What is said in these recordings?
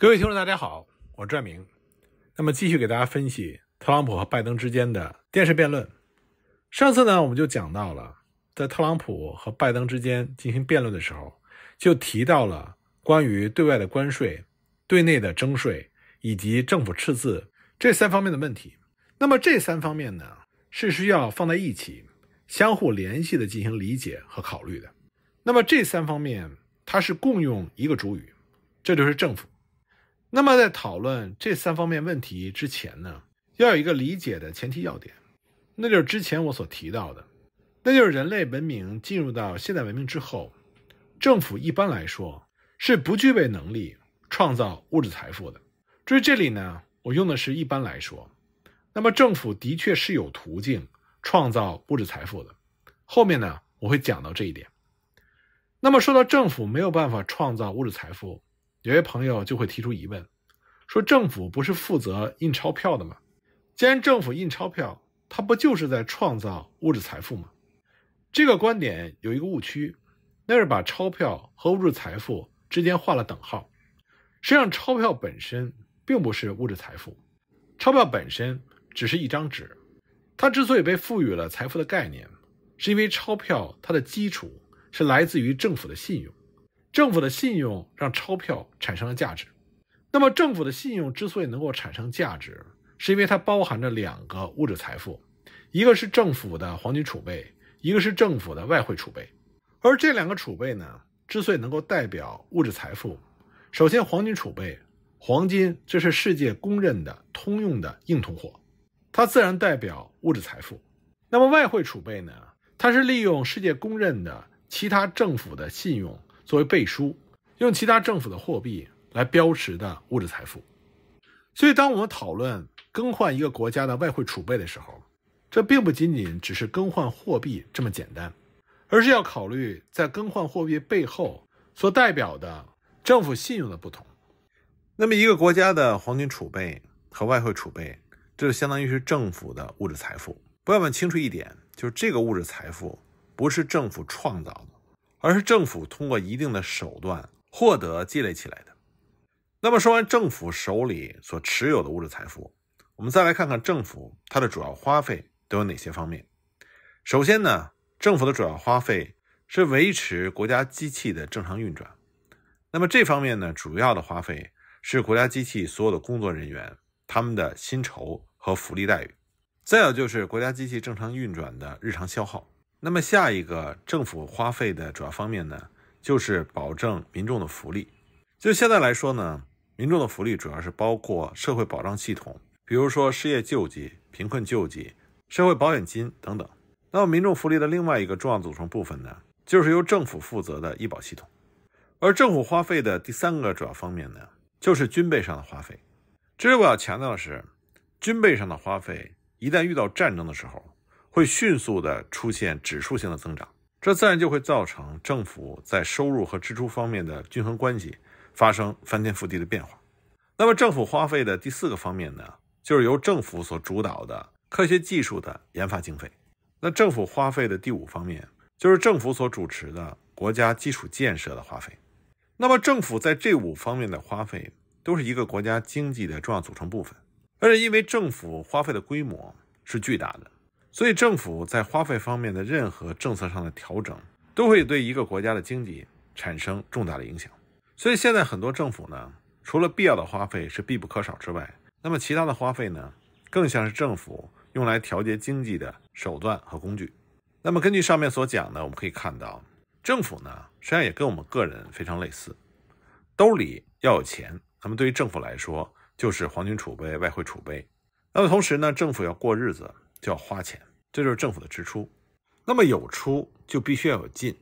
各位听众，大家好，我是赵明。那么继续给大家分析特朗普和拜登之间的电视辩论。上次呢，我们就讲到了，在特朗普和拜登之间进行辩论的时候，就提到了关于对外的关税、对内的征税以及政府赤字这三方面的问题。那么这三方面呢，是需要放在一起、相互联系的进行理解和考虑的。那么这三方面它是共用一个主语，这就是政府。那么，在讨论这三方面问题之前呢，要有一个理解的前提要点，那就是之前我所提到的，那就是人类文明进入到现代文明之后，政府一般来说是不具备能力创造物质财富的。至于这里呢，我用的是一般来说，那么政府的确是有途径创造物质财富的，后面呢我会讲到这一点。那么说到政府没有办法创造物质财富。有些朋友就会提出疑问，说：“政府不是负责印钞票的吗？既然政府印钞票，它不就是在创造物质财富吗？”这个观点有一个误区，那是把钞票和物质财富之间画了等号。实际上，钞票本身并不是物质财富，钞票本身只是一张纸。它之所以被赋予了财富的概念，是因为钞票它的基础是来自于政府的信用。政府的信用让钞票产生了价值。那么，政府的信用之所以能够产生价值，是因为它包含着两个物质财富，一个是政府的黄金储备，一个是政府的外汇储备。而这两个储备呢，之所以能够代表物质财富，首先，黄金储备，黄金这是世界公认的通用的硬通货，它自然代表物质财富。那么，外汇储备呢？它是利用世界公认的其他政府的信用。作为背书，用其他政府的货币来标识的物质财富。所以，当我们讨论更换一个国家的外汇储备的时候，这并不仅仅只是更换货币这么简单，而是要考虑在更换货币背后所代表的政府信用的不同。那么，一个国家的黄金储备和外汇储备，这就相当于是政府的物质财富。不要问清楚一点，就是这个物质财富不是政府创造的。而是政府通过一定的手段获得积累起来的。那么，说完政府手里所持有的物质财富，我们再来看看政府它的主要花费都有哪些方面。首先呢，政府的主要花费是维持国家机器的正常运转。那么，这方面呢，主要的花费是国家机器所有的工作人员他们的薪酬和福利待遇，再有就是国家机器正常运转的日常消耗。那么下一个政府花费的主要方面呢，就是保证民众的福利。就现在来说呢，民众的福利主要是包括社会保障系统，比如说失业救济、贫困救济、社会保险金等等。那么民众福利的另外一个重要组成部分呢，就是由政府负责的医保系统。而政府花费的第三个主要方面呢，就是军备上的花费。这里我要强调的是，军备上的花费一旦遇到战争的时候。会迅速的出现指数性的增长，这自然就会造成政府在收入和支出方面的均衡关系发生翻天覆地的变化。那么，政府花费的第四个方面呢，就是由政府所主导的科学技术的研发经费。那政府花费的第五方面，就是政府所主持的国家基础建设的花费。那么，政府在这五方面的花费都是一个国家经济的重要组成部分，而且因为政府花费的规模是巨大的。所以，政府在花费方面的任何政策上的调整，都会对一个国家的经济产生重大的影响。所以，现在很多政府呢，除了必要的花费是必不可少之外，那么其他的花费呢，更像是政府用来调节经济的手段和工具。那么，根据上面所讲呢，我们可以看到，政府呢，实际上也跟我们个人非常类似，兜里要有钱。那么，对于政府来说，就是黄金储备、外汇储备。那么，同时呢，政府要过日子，就要花钱。这就是政府的支出，那么有出就必须要有进，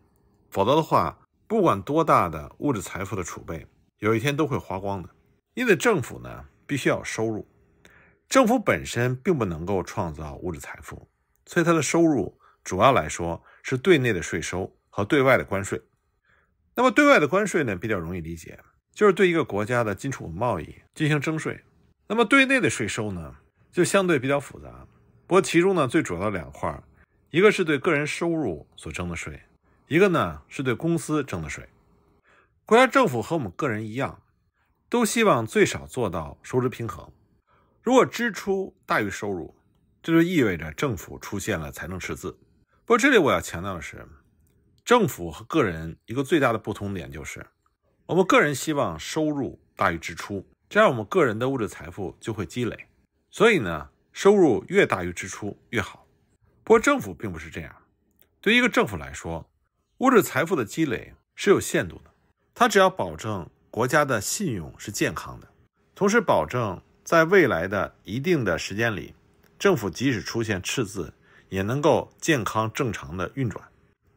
否则的话，不管多大的物质财富的储备，有一天都会花光的。因此，政府呢，必须要有收入。政府本身并不能够创造物质财富，所以它的收入主要来说是对内的税收和对外的关税。那么对外的关税呢，比较容易理解，就是对一个国家的进出口贸易进行征税。那么对内的税收呢，就相对比较复杂。不过，其中呢，最主要的两块，一个是对个人收入所征的税，一个呢是对公司征的税。国家政府和我们个人一样，都希望最少做到收支平衡。如果支出大于收入，这就意味着政府出现了财政赤字。不过，这里我要强调的是，政府和个人一个最大的不同点就是，我们个人希望收入大于支出，这样我们个人的物质财富就会积累。所以呢。收入越大于支出越好，不过政府并不是这样。对一个政府来说，物质财富的积累是有限度的。它只要保证国家的信用是健康的，同时保证在未来的一定的时间里，政府即使出现赤字，也能够健康正常的运转。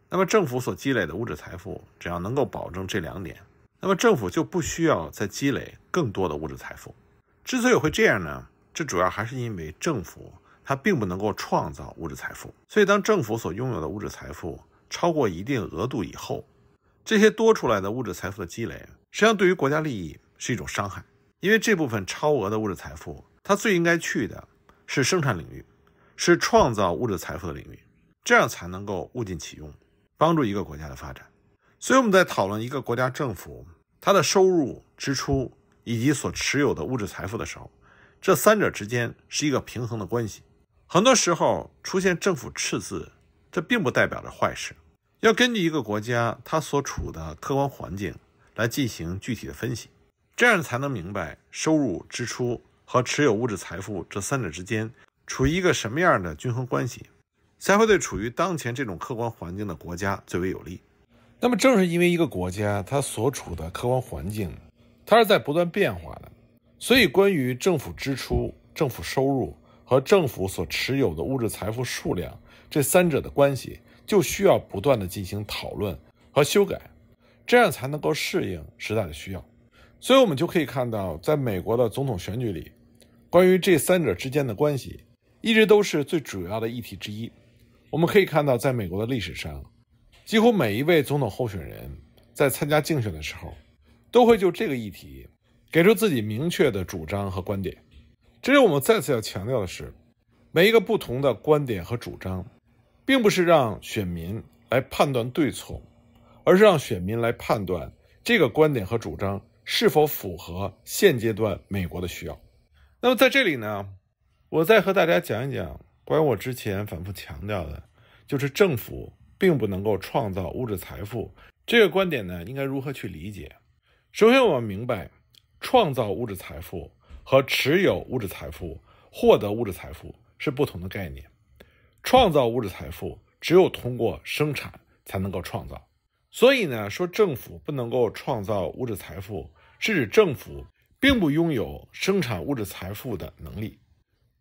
那么政府所积累的物质财富，只要能够保证这两点，那么政府就不需要再积累更多的物质财富。之所以会这样呢？这主要还是因为政府它并不能够创造物质财富，所以当政府所拥有的物质财富超过一定额度以后，这些多出来的物质财富的积累，实际上对于国家利益是一种伤害，因为这部分超额的物质财富，它最应该去的是生产领域，是创造物质财富的领域，这样才能够物尽其用，帮助一个国家的发展。所以我们在讨论一个国家政府它的收入、支出以及所持有的物质财富的时候。这三者之间是一个平衡的关系。很多时候出现政府赤字，这并不代表着坏事。要根据一个国家它所处的客观环境来进行具体的分析，这样才能明白收入、支出和持有物质财富这三者之间处于一个什么样的均衡关系，才会对处于当前这种客观环境的国家最为有利。那么，正是因为一个国家它所处的客观环境，它是在不断变化的。所以，关于政府支出、政府收入和政府所持有的物质财富数量这三者的关系，就需要不断的进行讨论和修改，这样才能够适应时代的需要。所以，我们就可以看到，在美国的总统选举里，关于这三者之间的关系，一直都是最主要的议题之一。我们可以看到，在美国的历史上，几乎每一位总统候选人在参加竞选的时候，都会就这个议题。给出自己明确的主张和观点。这里我们再次要强调的是，每一个不同的观点和主张，并不是让选民来判断对错，而是让选民来判断这个观点和主张是否符合现阶段美国的需要。那么在这里呢，我再和大家讲一讲关于我之前反复强调的，就是政府并不能够创造物质财富这个观点呢，应该如何去理解？首先，我们明白。创造物质财富和持有物质财富、获得物质财富是不同的概念。创造物质财富只有通过生产才能够创造。所以呢，说政府不能够创造物质财富，是指政府并不拥有生产物质财富的能力。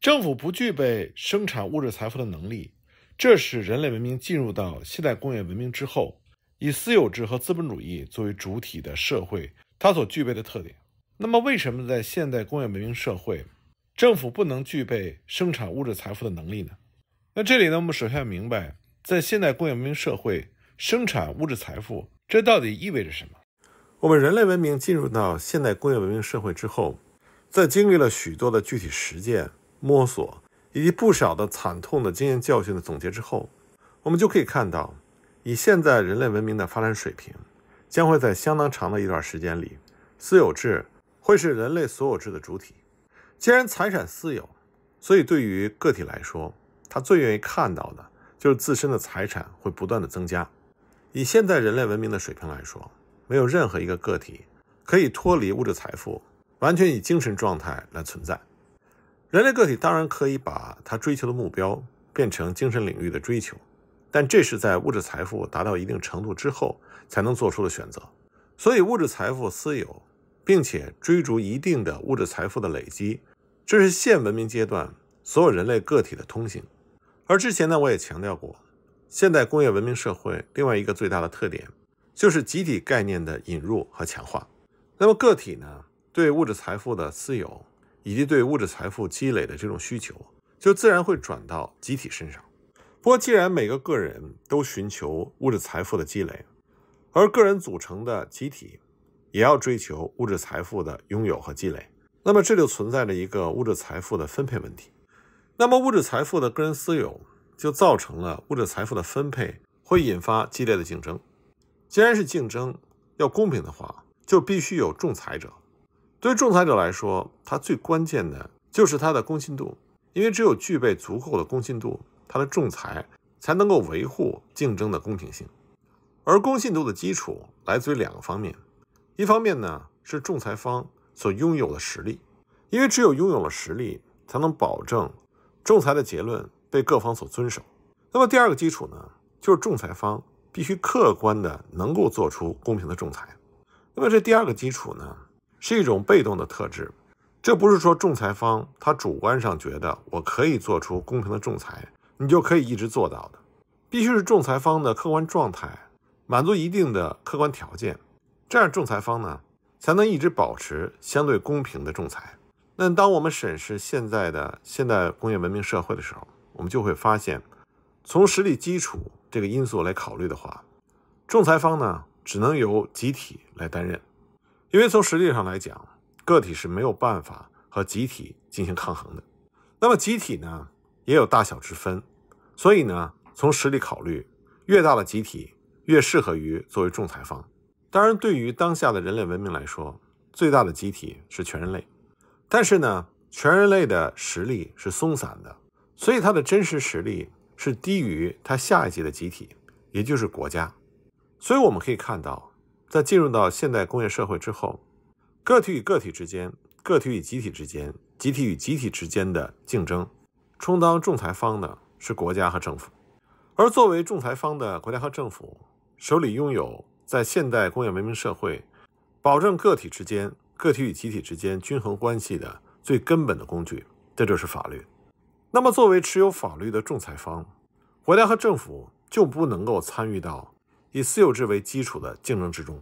政府不具备生产物质财富的能力，这是人类文明进入到现代工业文明之后，以私有制和资本主义作为主体的社会它所具备的特点。那么，为什么在现代工业文明社会，政府不能具备生产物质财富的能力呢？那这里呢，我们首先要明白，在现代工业文明社会生产物质财富，这到底意味着什么？我们人类文明进入到现代工业文明社会之后，在经历了许多的具体实践、摸索以及不少的惨痛的经验教训的总结之后，我们就可以看到，以现在人类文明的发展水平，将会在相当长的一段时间里，私有制。会是人类所有制的主体。既然财产私有，所以对于个体来说，他最愿意看到的就是自身的财产会不断的增加。以现在人类文明的水平来说，没有任何一个个体可以脱离物质财富，完全以精神状态来存在。人类个体当然可以把他追求的目标变成精神领域的追求，但这是在物质财富达到一定程度之后才能做出的选择。所以，物质财富私有。并且追逐一定的物质财富的累积，这是现文明阶段所有人类个体的通行。而之前呢，我也强调过，现代工业文明社会另外一个最大的特点就是集体概念的引入和强化。那么个体呢，对物质财富的私有以及对物质财富积累的这种需求，就自然会转到集体身上。不过，既然每个个人都寻求物质财富的积累，而个人组成的集体。也要追求物质财富的拥有和积累，那么这就存在着一个物质财富的分配问题。那么物质财富的个人私有就造成了物质财富的分配，会引发激烈的竞争。既然是竞争，要公平的话，就必须有仲裁者。对于仲裁者来说，他最关键的就是他的公信度，因为只有具备足够的公信度，他的仲裁才能够维护竞争的公平性。而公信度的基础来自于两个方面。一方面呢是仲裁方所拥有的实力，因为只有拥有了实力，才能保证仲裁的结论被各方所遵守。那么第二个基础呢，就是仲裁方必须客观的能够做出公平的仲裁。那么这第二个基础呢，是一种被动的特质，这不是说仲裁方他主观上觉得我可以做出公平的仲裁，你就可以一直做到的，必须是仲裁方的客观状态满足一定的客观条件。这样，仲裁方呢才能一直保持相对公平的仲裁。那当我们审视现在的现代工业文明社会的时候，我们就会发现，从实力基础这个因素来考虑的话，仲裁方呢只能由集体来担任，因为从实力上来讲，个体是没有办法和集体进行抗衡的。那么，集体呢也有大小之分，所以呢，从实力考虑，越大的集体越适合于作为仲裁方。当然，对于当下的人类文明来说，最大的集体是全人类，但是呢，全人类的实力是松散的，所以它的真实实力是低于它下一级的集体，也就是国家。所以我们可以看到，在进入到现代工业社会之后，个体与个体之间、个体与集体之间、集体与集体之间的竞争，充当仲裁方的是国家和政府，而作为仲裁方的国家和政府手里拥有。在现代工业文明社会，保证个体之间、个体与集体之间均衡关系的最根本的工具，这就是法律。那么，作为持有法律的仲裁方，国家和政府就不能够参与到以私有制为基础的竞争之中。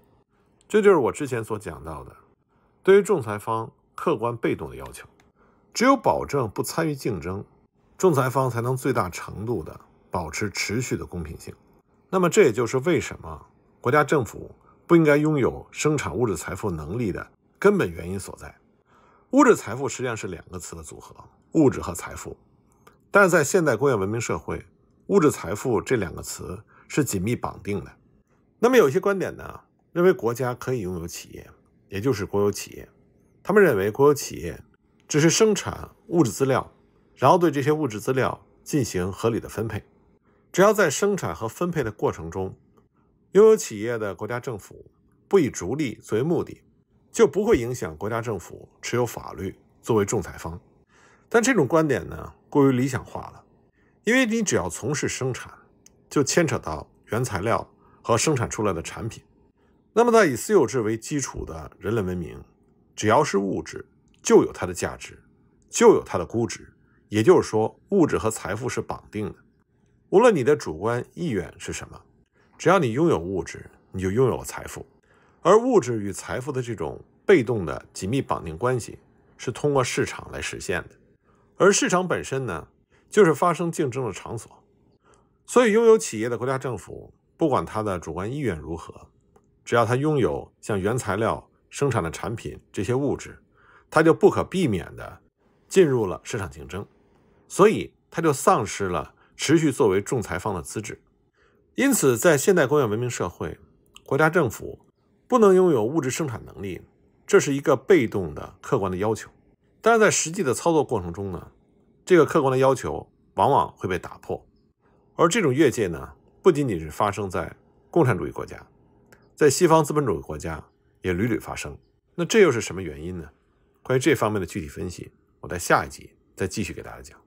这就是我之前所讲到的，对于仲裁方客观被动的要求。只有保证不参与竞争，仲裁方才能最大程度地保持持续的公平性。那么，这也就是为什么。国家政府不应该拥有生产物质财富能力的根本原因所在。物质财富实际上是两个词的组合：物质和财富。但是在现代工业文明社会，物质财富这两个词是紧密绑定的。那么，有些观点呢，认为国家可以拥有企业，也就是国有企业。他们认为，国有企业只是生产物质资料，然后对这些物质资料进行合理的分配。只要在生产和分配的过程中。拥有企业的国家政府不以逐利作为目的，就不会影响国家政府持有法律作为仲裁方。但这种观点呢，过于理想化了，因为你只要从事生产，就牵扯到原材料和生产出来的产品。那么，在以私有制为基础的人类文明，只要是物质，就有它的价值，就有它的估值。也就是说，物质和财富是绑定的，无论你的主观意愿是什么。只要你拥有物质，你就拥有了财富，而物质与财富的这种被动的紧密绑定关系，是通过市场来实现的，而市场本身呢，就是发生竞争的场所，所以拥有企业的国家政府，不管他的主观意愿如何，只要他拥有像原材料、生产的产品这些物质，他就不可避免的进入了市场竞争，所以他就丧失了持续作为仲裁方的资质。因此，在现代工业文明社会，国家政府不能拥有物质生产能力，这是一个被动的客观的要求。但是在实际的操作过程中呢，这个客观的要求往往会被打破。而这种越界呢，不仅仅是发生在共产主义国家，在西方资本主义国家也屡屡发生。那这又是什么原因呢？关于这方面的具体分析，我在下一集再继续给大家讲。